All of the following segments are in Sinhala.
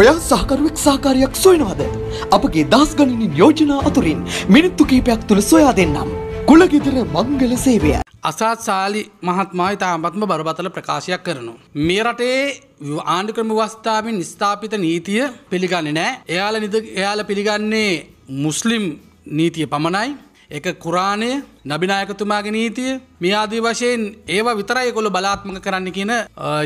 ඔයා සහකරුවෙක් සාකාරයක් සොයනවාද අපගේ දස් ගණනින් යෝජනා අතුරින් මිනිත්තු කීපයක් තුළ සොයා දෙන්නම් කුලගෙදර මංගල සේවය අසාත් සාලි මහත්මා ඉතාමත්ම බරපතල ප්‍රකාශයක් කරනවා. මේ රටේ ආණ්ඩික්‍රම වස්ථාවෙන් ස්ථාපිත නීතිය පිළිගන්නේ නෑ එයාල එයාල පිළිගන්නේ මුස්ලිම් නීතිය පමණයි එක කුරාණය නබිනායකතුමාගේ නීතිය මේ ආදී වශයෙන් ඒවා විතරයි ඒගොල්ලෝ බලාත්මක කරන්න කියන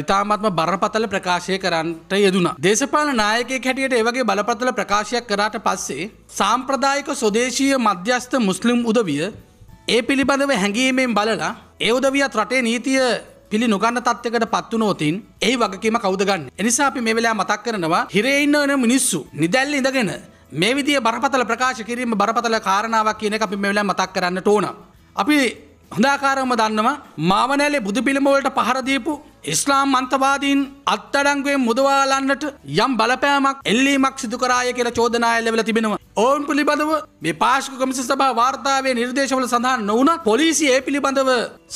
ඉතාමත්ම බරපතල ප්‍රකාශය කරන්නට යෙදුනා. දේශපාලන නායකයෙක් හැටියට ඒ වගේ බලපතල ප්‍රකාශයක් කරාට පස්සේ සාම්ප්‍රදායික ස්වදේශීය මධ්‍යස්ථ මුස්ලිම් උදවිය ඒ පිළිබඳව හැඟීමෙන් බලලා ඒ උදවියත් රටේ නීතිය පිළි නොගන්න තත්වකට පත්තු නෝතින් ඒ වගකීම කවුද ගන්න. එනිසා අපි මේ වෙලා මතක් කරනවා හිරේ ඉන්න මිනිස්සු නිදැල්ල ඉඳගෙන මේ විදිිය බරපතල ප්‍රකාශ කිරීම බරපතල කාරණාවක් කියන එක අපි මෙවෙලා මතක් කරන්න ඕන. අපි හොඳාකාරම දන්නවා මාවනෑලේ බුදු පිළිමවලට පහරදීපු ඉස්ලාම් අන්තවාදීන් අත්තඩංගුවෙන් මුදවාලන්නට යම් බලපෑමක් එල්ලීමක් සිදුකරාය කියලා චෝදනා එල්ලවෙලා තිබෙනවා. ඔවුන් පිළිබඳව මේ පාර්ශ්ව කොමිසම සභා වාර්තාවේ නිර්දේශවල සඳහන් නොවුණත් පොලිසිය ඒ පිළිබඳව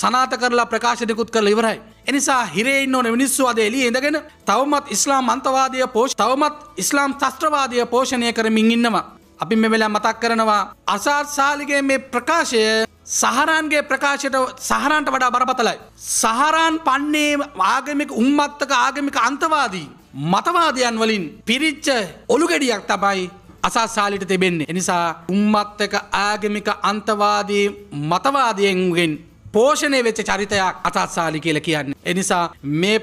සනාථ කරලා ප්‍රකාශනකුත් කරලා ඉවරයි. එනිසා හිරේ ඉන්න ඕන මිනිස්සු අද එළියේ ඉඳගෙන තවමත් ඉස්ලාම් අන්තවාදය පෝෂ තවමත් ඉස්ලාම් ත්‍රස්ත්‍රවාදය පෝෂණය කරමින් ඉන්නවා. අපි මෙවෙලා මතක් කරනවා අසාත් සාලිගේ මේ ප්‍රකාශය සහරන්ගේ ප්‍රකාශයට සහරන්ට වඩා බරපතලයි. සහරන් පන්නේ ආගමික උම්මත්තක ආගමික අන්තවාදී. මතවාදයන් වලින් පිරිච්ච ඔළුගෙඩියක් තබයි අසාසාලිට තිබෙන්නේ. එනිසා උම්මත්තක ආගමික අන්තවාදී මතවාදයෙන්ගෙන් පෝෂණය වෙච්ච චරිතයක් අතත්සාලි කියල කියන්න. එනිසා මේ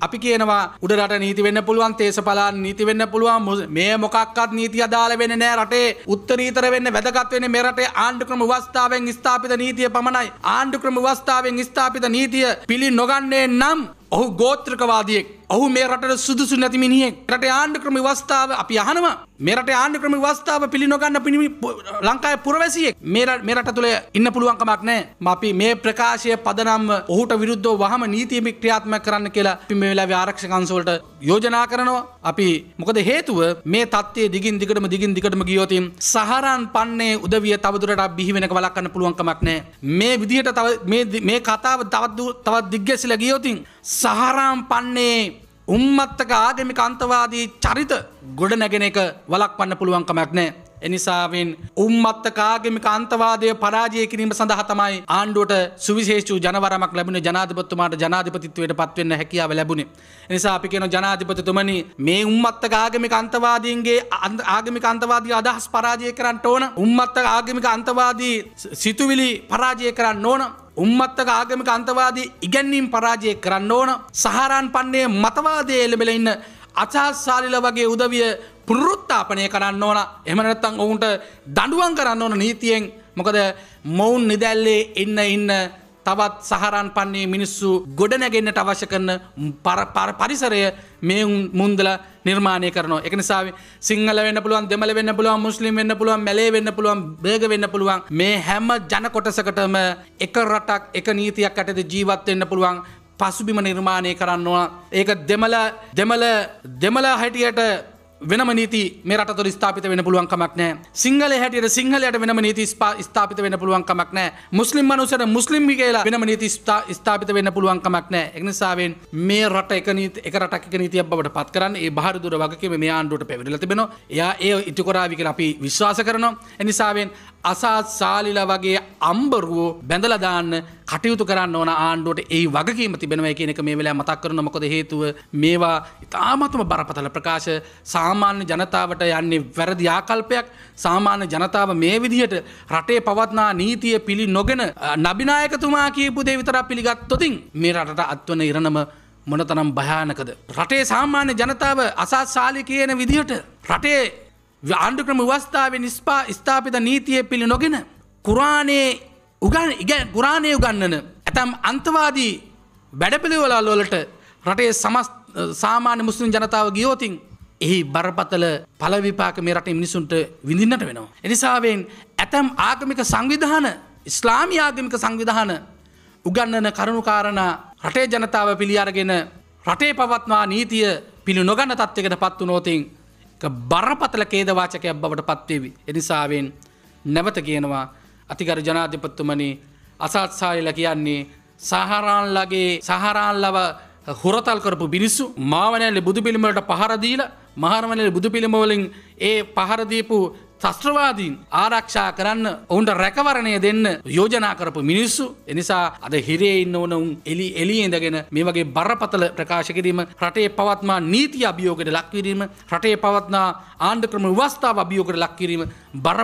අපි කියනවා උඩරට නීතිවෙන්න පුළුවන් තේසපලා නීතිවෙන්න පුළුවන් මේ මොකක්ත් නීති අදාල වෙන නෑ රටේ උත්තරීතර වෙන්න වැදගත්වෙන මෙරටේ ආණ්ඩුක්‍රම වස්ථාවෙන් ස්ථාපිත නීතිය පමණයි. ආණ්ඩුක්‍රම වස්ථාවෙන් ස්ථාපිත නීතිය පිළි නොගන්නේ නම් ඔහු ගෝත්‍රකවාදියෙක්. ඔහු මේ රට සුදුසු නැති මිනිහෙක් රට ආණ්ඩු ක්‍රම වස්ථාව අපි අහනවා මෙරට ආණ්ඩු ක්‍රම වස්ථාව පිළි නොගන්න පිණිමි ලංකාය පුරවැසියෙක් මෙරට තුළ ඉන්න පුළුවන්කමක් නෑ අපි මේ ප්‍රකාශය පදනම් ඔහුට විරුද්ධ වහම නීතියමි ක්‍රියාත්ම කරන්න කියලා පි මේ වෙලා ආරක්ෂකන්සෝල්ට යෝජනා කරනවා අපි මොකද හේතුව මේ තත්ත්වය දිගින් දිගටම දිගින් දිගටම ගියෝතින් සහරන් පන්නේ උදවිය තවදුරට බිහි වෙන වලක්කන්න පුළුවන්කමක් නෑ මේ විදිහට තව මේ කතාව තවත් තවත් දිග්ගැසිලා ගියෝතින් සහරම් පන්නේ උම්මත්තක ආගමික අන්තවාදී චරිත ගොඩ නැගෙන එක වලක් පන්න පුළුවන්කමක් නෑ එනිසාවෙන් උම්මත්ත කාගමික අන්තවාදය පරාජය කිරීම සඳහා තමයි ආණ්ඩුවට සුවිශේෂූ ජනවරමක් ලැබුණ ජනාධිපත්තුමාට ජනාධිපතිත්වයට පත්වෙන්න හැකියාව ලැබුණේ. නිසා අපි කියන ජනාධිපතිතුමනි මේ උම්මත්ත ආගමික අන්තවාදීන්ගේ ආගමික අන්තවාදී අදහස් පරාජය කරන්න ඕන උම්මත්ත ආගමික අන්තවාදී සිතුවිලි පරාජය කරන්න ඕන උම්මත්තක ආගමික අන්තවාදී ඉගැන්වීම් පරාජය කරන්න ඕන සහරන් පන්නේ මතවාදය එළබෙල ඉන්න අචහස්සාලිල වගේ උදවිය පුරෘත්තාපනය කරන්න ඕන එමනත්තං ඔවුන්ට දඩුවන් කරන්න ඕන නීතියෙන් මොකද මොවුන් නිදැල්ලේ ඉන්න ඉන්න තවත් සහරන් පන්නේ මිනිස්සු ගොඩනැගෙන්න්නට අවශ්‍ය කරන පර පරිසරය මේ මුන්දල නිර්මාණය කරන එකනිසාාව සිංහල වන්න පුළුවන් දෙමල වෙන්න පුළුවන් මුස්ලිම් වෙන්න පුළුවන් මැලේ වෙන්න පුළුවන් බේග වෙන්න පුළුවන් මේ හැම ජනකොටසකටම එක රටක් එක නීතියක් ඇටද ජීවත් වෙන්න පුළුවන් පසුබිම නිර්මාණය කරන්නවා. ඒක දෙමල දෙමල දෙමල හැටියට වෙනම නීති මෙරට තුර ස්ථාපිත වෙන පුළුවන් කමක් නෑ සිංහල හැටියට සිංහලයට වෙනම නීති ස්ථාපිත වෙන පුළුවන් කමක් නෑ මුස්ලිම් මනුසට මුස්ලිම් කියලා වෙනම නීති ස්ථාපිත වෙන්න පුළුවන් කමක් නෑ එනිසාවෙන් මේ රට එක නීති එක රටක නීතිය බවට පත් කරන්න ඒ බහරදුර වගේ මේ ආණ්ඩුවට පැවිදිලා තිබෙනවා එයා ඒ ඉටුකරාවි කියලා අපි විශ්වාස කරනවා එනිසාවෙන් අසාත් සාලිලා වගේ අම්බරුවෝ බැඳලදාන්න කටයුතු කරන්න ඕන ආණ්ඩුවට ඒ වගේම තිබෙනව කියනක මේ වෙලා මතක් කරන මොකද හේතුව මේවා ඉතාමත්ම බරපතල ප්‍රකාශ සාමාන්‍ය ජනතාවට යන්නේ වැරදි ආකල්පයක් සාමාන්‍ය ජනතාව මේ විදිහට රටේ පවත්නා නීතිය පිළි නොගෙන නබිනායකතුමා කියපු දේ විතරක් පිළිගත්තොතින් මේ රටට අත්වන ඉරණම මොනතනම් භයානකද. රටේ සාමාන්‍ය ජනතාව අසාත් සාලි කියන විදිහට රටේ ආණ්ඩුක්‍රම ව්‍යවස්ථාව නිස්පා ස්ථාපිත නීතිය පිළි නොගෙන කුරාණයේ උගන් ගුරාණය උගන්නන ඇතැම් අන්තවාදී වැඩපිළිවලල් වලට රටේ සමස් සාමාන්‍ය මුස්ලිම් ජනතාව ගියෝතින් එහි බරපතල පලවිපාක මේ රටේ මිනිසුන්ට විඳින්නට වෙනවා. එනිසාවෙන් ඇතැම් ආගමික සංවිධාන ඉස්ලාමී ආගමික සංවිධාන උගන්නන කරුණුකාරණ රටේ ජනතාව පිළි අරගෙන රටේ පවත්වා නීතිය පිළි නොගන්න තත්වකට පත්තු නෝතින් බරපතල කේදවාචකයක් බවට පත්වේවි. එනිසාවෙන් නැවත කියනවා අතිකර ජනාධිපත්තුමනි අසත්සායල කියන්නේ සහරාන්ලගේ සහරාන්ලව හොරතල් කරපු බිනිස්සු මාවනෑල්ලි බුදු පිළිමට පහරදීල මහරමනල බුදු පිළිමවලින් ඒ පහරදීපු ශස්ත්‍රවාදීන් ආරක්ෂා කරන්න ඔවුන්ට රැකවරණය දෙන්න යෝජනා කරපු මිනිස්සු එනිසා අද හිරේ ඉන්න ඕන උන් එලි එලියෙදගෙන මේ වගේ බරපතල ප්‍රකාශ කිරීම රටේ පවත්මා නීති අභියෝගයට ලක්විරීම රටේ පවත්නා ආණ්ඩක්‍රම වස්ථාව අභියෝගයට ලක්කිරීම බර